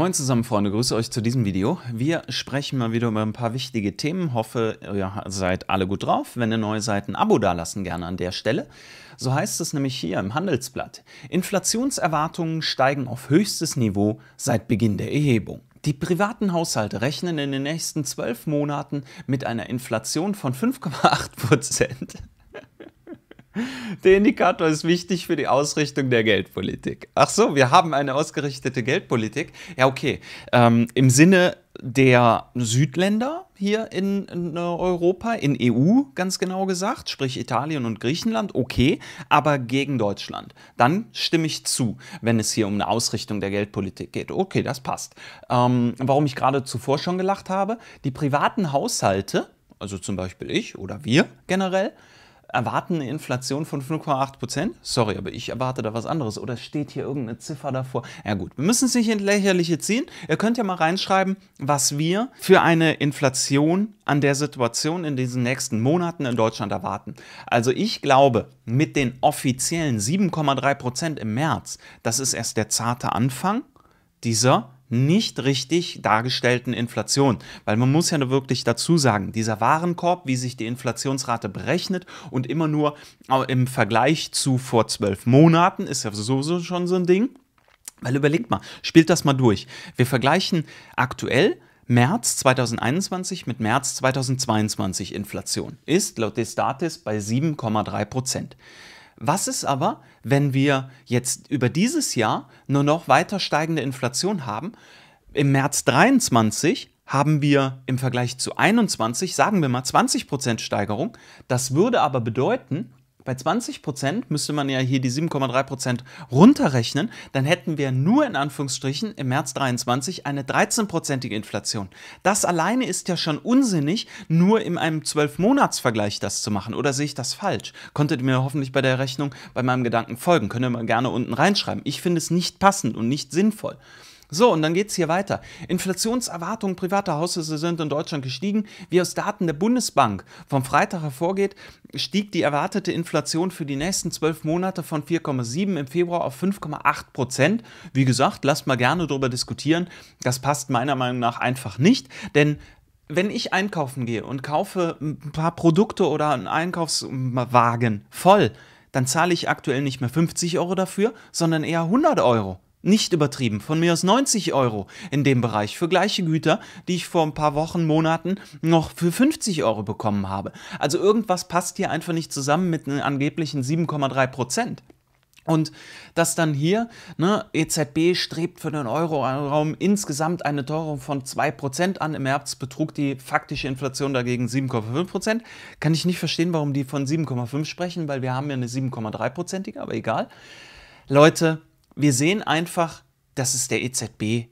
Moin zusammen, Freunde, grüße euch zu diesem Video. Wir sprechen mal wieder über ein paar wichtige Themen. Hoffe, ihr seid alle gut drauf. Wenn ihr neu seid, ein Abo dalassen gerne an der Stelle. So heißt es nämlich hier im Handelsblatt. Inflationserwartungen steigen auf höchstes Niveau seit Beginn der Erhebung. Die privaten Haushalte rechnen in den nächsten zwölf Monaten mit einer Inflation von 5,8 Prozent. Der Indikator ist wichtig für die Ausrichtung der Geldpolitik. Ach so, wir haben eine ausgerichtete Geldpolitik. Ja, okay. Ähm, Im Sinne der Südländer hier in, in, äh, Europa, in EU ganz genau gesagt, sprich Italien und Griechenland, okay, aber gegen Deutschland. Dann stimme ich zu, wenn es hier um eine Ausrichtung der Geldpolitik geht. Okay, das passt. Ähm, warum ich gerade zuvor schon gelacht habe, die privaten Haushalte, also zum Beispiel ich oder wir generell, erwarten eine Inflation von 5,8 Prozent. Sorry, aber ich erwarte da was anderes. Oder steht hier irgendeine Ziffer davor? Ja gut, wir müssen es nicht in lächerliche ziehen. Ihr könnt ja mal reinschreiben, was wir für eine Inflation an der Situation in diesen nächsten Monaten in Deutschland erwarten. Also ich glaube, mit den offiziellen 7,3 Prozent im März, das ist erst der zarte Anfang dieser Inflation nicht richtig dargestellten Inflation. Weil man muss ja nur wirklich dazu sagen, dieser Warenkorb, wie sich die Inflationsrate berechnet und immer nur äh, im Vergleich zu vor zwölf Monaten, ist ja sowieso schon so ein Ding. Weil überlegt mal, spielt das mal durch. Wir vergleichen aktuell März 2021 mit März 2022 Inflation. Ist laut Destatis bei 7,3 Prozent. Was ist aber, wenn wir jetzt über dieses Jahr nur noch weiter steigende Inflation haben? Im März 23 haben wir im Vergleich zu 21, sagen wir mal 20% Steigerung. Das würde aber bedeuten, bei 20 Prozent müsste man ja hier die 7,3 Prozent runterrechnen, dann hätten wir nur in Anführungsstrichen im März 23 eine 13-prozentige Inflation. Das alleine ist ja schon unsinnig, nur in einem 12-Monats-Vergleich das zu machen. Oder sehe ich das falsch? Konntet ihr mir hoffentlich bei der Rechnung, bei meinem Gedanken folgen? Könnt ihr mal gerne unten reinschreiben. Ich finde es nicht passend und nicht sinnvoll. So, und dann geht es hier weiter. Inflationserwartungen privater Haushalte sind in Deutschland gestiegen. Wie aus Daten der Bundesbank vom Freitag hervorgeht, stieg die erwartete Inflation für die nächsten zwölf Monate von 4,7 im Februar auf 5,8 Prozent. Wie gesagt, lasst mal gerne darüber diskutieren. Das passt meiner Meinung nach einfach nicht, denn wenn ich einkaufen gehe und kaufe ein paar Produkte oder einen Einkaufswagen voll, dann zahle ich aktuell nicht mehr 50 Euro dafür, sondern eher 100 Euro. Nicht übertrieben, von mir aus 90 Euro in dem Bereich für gleiche Güter, die ich vor ein paar Wochen, Monaten noch für 50 Euro bekommen habe. Also irgendwas passt hier einfach nicht zusammen mit den angeblichen 7,3 Prozent. Und dass dann hier, ne, EZB strebt für den Euro-Raum insgesamt eine Teuerung von 2% an. Im März betrug die faktische Inflation dagegen 7,5%. Kann ich nicht verstehen, warum die von 7,5 sprechen, weil wir haben ja eine 7,3%ige, aber egal. Leute, wir sehen einfach, dass es der EZB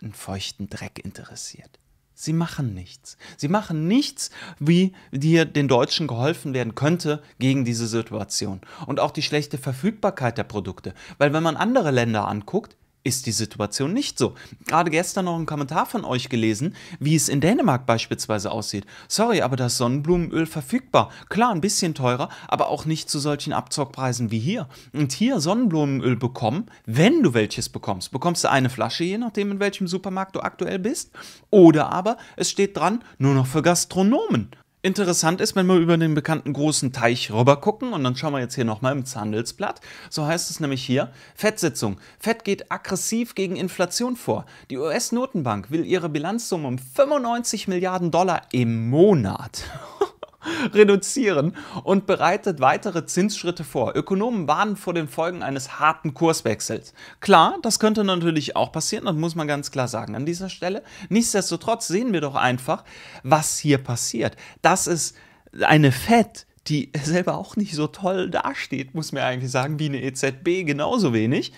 einen feuchten Dreck interessiert. Sie machen nichts. Sie machen nichts, wie dir den Deutschen geholfen werden könnte gegen diese Situation. Und auch die schlechte Verfügbarkeit der Produkte. Weil wenn man andere Länder anguckt, ist die Situation nicht so. Gerade gestern noch einen Kommentar von euch gelesen, wie es in Dänemark beispielsweise aussieht. Sorry, aber das Sonnenblumenöl verfügbar. Klar, ein bisschen teurer, aber auch nicht zu solchen Abzockpreisen wie hier. Und hier Sonnenblumenöl bekommen, wenn du welches bekommst. Bekommst du eine Flasche, je nachdem in welchem Supermarkt du aktuell bist. Oder aber es steht dran, nur noch für Gastronomen interessant ist, wenn wir über den bekannten großen Teich rüber gucken und dann schauen wir jetzt hier nochmal im Handelsblatt, so heißt es nämlich hier, Fettsitzung. Fett geht aggressiv gegen Inflation vor. Die US-Notenbank will ihre Bilanzsumme um 95 Milliarden Dollar im Monat reduzieren und bereitet weitere Zinsschritte vor. Ökonomen warnen vor den Folgen eines harten Kurswechsels. Klar, das könnte natürlich auch passieren, das muss man ganz klar sagen an dieser Stelle. Nichtsdestotrotz sehen wir doch einfach, was hier passiert. Das ist eine Fed, die selber auch nicht so toll dasteht, muss man eigentlich sagen, wie eine EZB genauso wenig.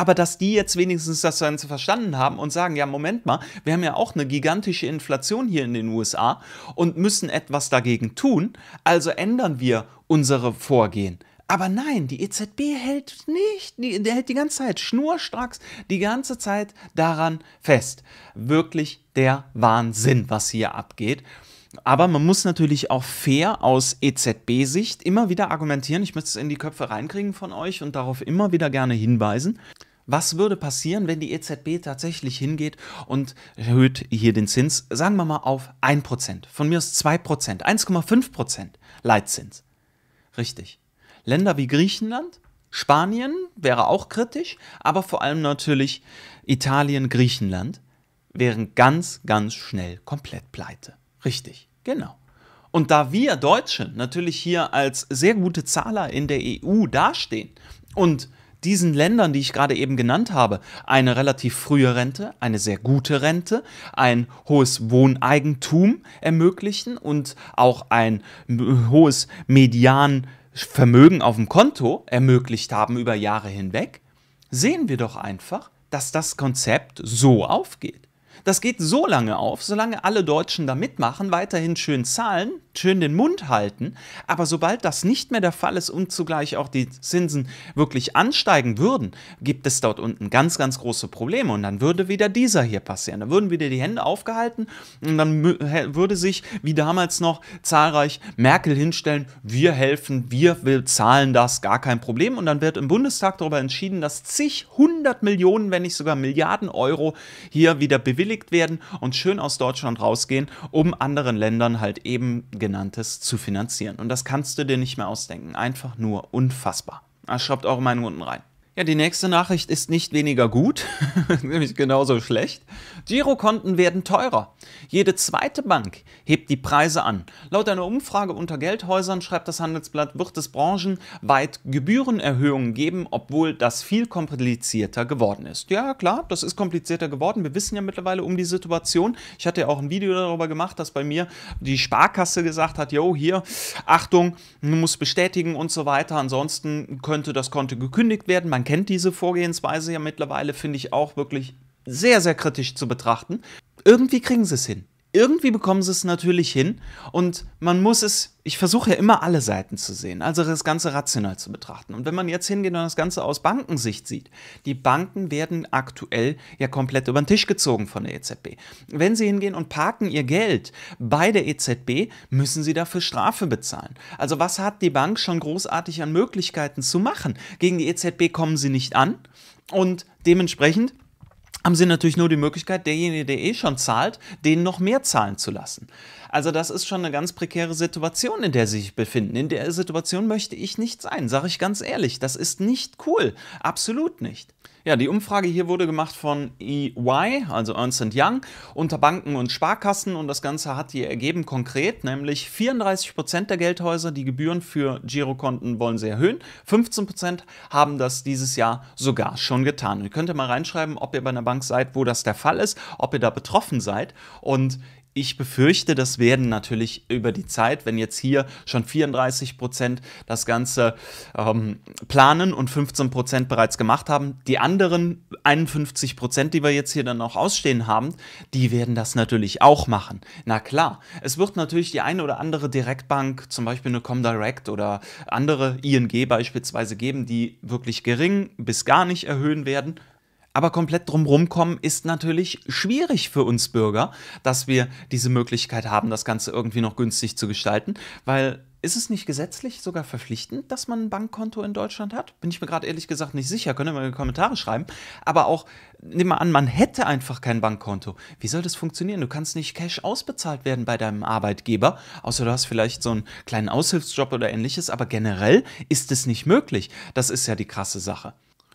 Aber dass die jetzt wenigstens das Ganze verstanden haben und sagen, ja, Moment mal, wir haben ja auch eine gigantische Inflation hier in den USA und müssen etwas dagegen tun, also ändern wir unsere Vorgehen. Aber nein, die EZB hält nicht, die, die hält die ganze Zeit schnurstracks, die ganze Zeit daran fest. Wirklich der Wahnsinn, was hier abgeht. Aber man muss natürlich auch fair aus EZB-Sicht immer wieder argumentieren. Ich möchte es in die Köpfe reinkriegen von euch und darauf immer wieder gerne hinweisen. Was würde passieren, wenn die EZB tatsächlich hingeht und erhöht hier den Zins, sagen wir mal auf 1%, von mir aus 2%, 1,5% Leitzins? Richtig. Länder wie Griechenland, Spanien wäre auch kritisch, aber vor allem natürlich Italien, Griechenland wären ganz, ganz schnell komplett pleite. Richtig, genau. Und da wir Deutsche natürlich hier als sehr gute Zahler in der EU dastehen und diesen Ländern, die ich gerade eben genannt habe, eine relativ frühe Rente, eine sehr gute Rente, ein hohes Wohneigentum ermöglichen und auch ein äh, hohes Medianvermögen auf dem Konto ermöglicht haben über Jahre hinweg, sehen wir doch einfach, dass das Konzept so aufgeht. Das geht so lange auf, solange alle Deutschen da mitmachen, weiterhin schön zahlen, schön den Mund halten. Aber sobald das nicht mehr der Fall ist und zugleich auch die Zinsen wirklich ansteigen würden, gibt es dort unten ganz, ganz große Probleme. Und dann würde wieder dieser hier passieren. Da würden wieder die Hände aufgehalten und dann würde sich, wie damals noch, zahlreich Merkel hinstellen, wir helfen, wir, wir zahlen das, gar kein Problem. Und dann wird im Bundestag darüber entschieden, dass zig hundert Millionen, wenn nicht sogar Milliarden Euro hier wieder bewilligt gebilligt werden und schön aus Deutschland rausgehen, um anderen Ländern halt eben genanntes zu finanzieren. Und das kannst du dir nicht mehr ausdenken. Einfach nur unfassbar. Also schreibt eure Meinung unten rein. Ja, die nächste Nachricht ist nicht weniger gut, nämlich genauso schlecht. Girokonten werden teurer. Jede zweite Bank hebt die Preise an. Laut einer Umfrage unter Geldhäusern, schreibt das Handelsblatt, wird es branchenweit Gebührenerhöhungen geben, obwohl das viel komplizierter geworden ist. Ja, klar, das ist komplizierter geworden. Wir wissen ja mittlerweile um die Situation. Ich hatte ja auch ein Video darüber gemacht, dass bei mir die Sparkasse gesagt hat, jo, hier, Achtung, man muss bestätigen und so weiter. Ansonsten könnte das Konto gekündigt werden. Man kennt diese Vorgehensweise ja mittlerweile, finde ich auch wirklich sehr, sehr kritisch zu betrachten. Irgendwie kriegen sie es hin irgendwie bekommen sie es natürlich hin und man muss es, ich versuche ja immer alle Seiten zu sehen, also das Ganze rational zu betrachten. Und wenn man jetzt hingeht und das Ganze aus Bankensicht sieht, die Banken werden aktuell ja komplett über den Tisch gezogen von der EZB. Wenn sie hingehen und parken ihr Geld bei der EZB, müssen sie dafür Strafe bezahlen. Also was hat die Bank schon großartig an Möglichkeiten zu machen? Gegen die EZB kommen sie nicht an und dementsprechend haben sie natürlich nur die Möglichkeit, derjenige, der eh schon zahlt, den noch mehr zahlen zu lassen. Also das ist schon eine ganz prekäre Situation, in der sie sich befinden. In der Situation möchte ich nicht sein, sage ich ganz ehrlich. Das ist nicht cool, absolut nicht. Ja, die Umfrage hier wurde gemacht von EY, also Ernst Young, unter Banken und Sparkassen und das Ganze hat hier ergeben konkret, nämlich 34% Prozent der Geldhäuser die Gebühren für Girokonten wollen sie erhöhen, 15% Prozent haben das dieses Jahr sogar schon getan. ihr könnt ja mal reinschreiben, ob ihr bei einer Bank Datenbank seid, wo das der Fall ist, ob ihr da betroffen seid. Und ich befürchte, das werden natürlich über die Zeit, wenn jetzt hier schon 34 Prozent das Ganze ähm, planen und 15 Prozent bereits gemacht haben, die anderen 51 Prozent, die wir jetzt hier dann noch ausstehen haben, die werden das natürlich auch machen. Na klar, es wird natürlich die eine oder andere Direktbank, zum Beispiel eine Comdirect oder andere ING beispielsweise geben, die wirklich gering bis gar nicht erhöhen werden. Aber komplett drumherum kommen ist natürlich schwierig für uns Bürger, dass wir diese Möglichkeit haben, das Ganze irgendwie noch günstig zu gestalten, weil ist es nicht gesetzlich sogar verpflichtend, dass man ein Bankkonto in Deutschland hat? Bin ich mir gerade ehrlich gesagt nicht sicher. Könnt ihr mal in die Kommentare schreiben. Aber auch, nimm mal an, man hätte einfach kein Bankkonto. Wie soll das funktionieren? Du kannst nicht Cash ausbezahlt werden bei deinem Arbeitgeber, außer du hast vielleicht so einen kleinen Aushilfsjob oder ähnliches. Aber generell ist es nicht möglich. Das ist ja die krasse Sache.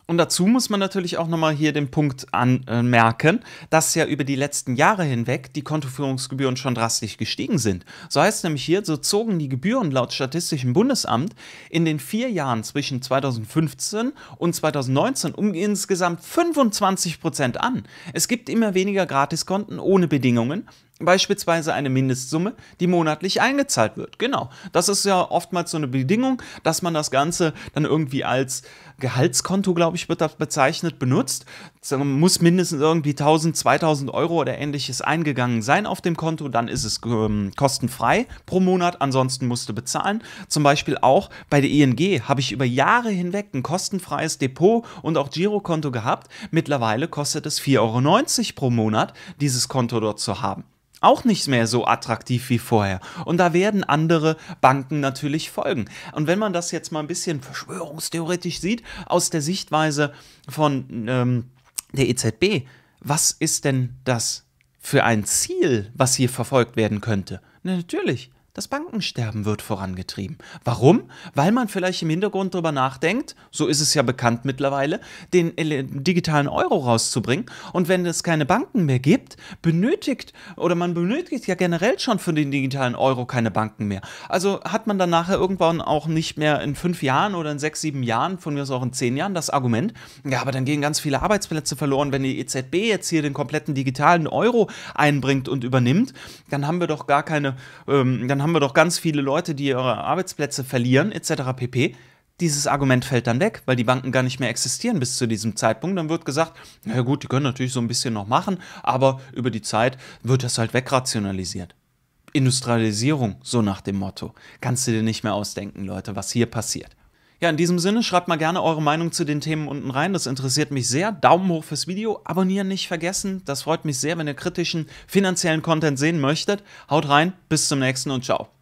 Und dazu muss man natürlich auch nochmal hier den Punkt anmerken, dass ja über die letzten Jahre hinweg die Kontoführungsgebühren schon drastisch gestiegen sind. So heißt nämlich hier, so zogen die Gebühren laut Statistischem Bundesamt in den vier Jahren zwischen 2015 und 2019 um insgesamt 25 Prozent an. Es gibt immer weniger Gratiskonten ohne Bedingungen Beispielsweise eine Mindestsumme, die monatlich eingezahlt wird. Genau. Das ist ja oftmals so eine Bedingung, dass man das Ganze dann irgendwie als Gehaltskonto, glaube ich, wird das bezeichnet, benutzt. Man muss mindestens irgendwie 1000, 2000 Euro oder ähnliches eingegangen sein auf dem Konto. Dann ist es ähm, kostenfrei pro Monat. Ansonsten musst du bezahlen. Zum Beispiel auch bei der ING habe ich über Jahre hinweg ein kostenfreies Depot und auch Girokonto gehabt. Mittlerweile kostet es 4,90 Euro pro Monat, dieses Konto dort zu haben auch nicht mehr so attraktiv wie vorher. Und da werden andere Banken natürlich folgen. Und wenn man das jetzt mal ein bisschen verschwörungstheoretisch sieht, aus der Sichtweise von ähm, der EZB, was ist denn das für ein Ziel, was hier verfolgt werden könnte? Na, natürlich, das Bankensterben wird vorangetrieben. Warum? Weil man vielleicht im Hintergrund darüber nachdenkt, so ist es ja bekannt mittlerweile, den digitalen Euro rauszubringen. Und wenn es keine Banken mehr gibt, benötigt oder man benötigt ja generell schon für den digitalen Euro keine Banken mehr. Also hat man dann nachher irgendwann auch nicht mehr in fünf Jahren oder in sechs, sieben Jahren, von mir aus auch in zehn Jahren, das Argument, ja, aber dann gehen ganz viele Arbeitsplätze verloren, wenn die EZB jetzt hier den kompletten digitalen Euro einbringt und übernimmt. Dann haben wir doch gar keine, ähm, dann haben haben wir doch ganz viele Leute, die ihre Arbeitsplätze verlieren, etc. pp. Dieses Argument fällt dann weg, weil die Banken gar nicht mehr existieren bis zu diesem Zeitpunkt. Dann wird gesagt, na gut, die können natürlich so ein bisschen noch machen, aber über die Zeit wird das halt wegrationalisiert. Industrialisierung, so nach dem Motto. Kannst du dir nicht mehr ausdenken, Leute, was hier passiert. Ja, in diesem Sinne, schreibt mal gerne eure Meinung zu den Themen unten rein. Das interessiert mich sehr. Daumen hoch fürs Video. Abonnieren nicht vergessen. Das freut mich sehr, wenn ihr kritischen, finanziellen Content sehen möchtet. Haut rein, bis zum nächsten und ciao.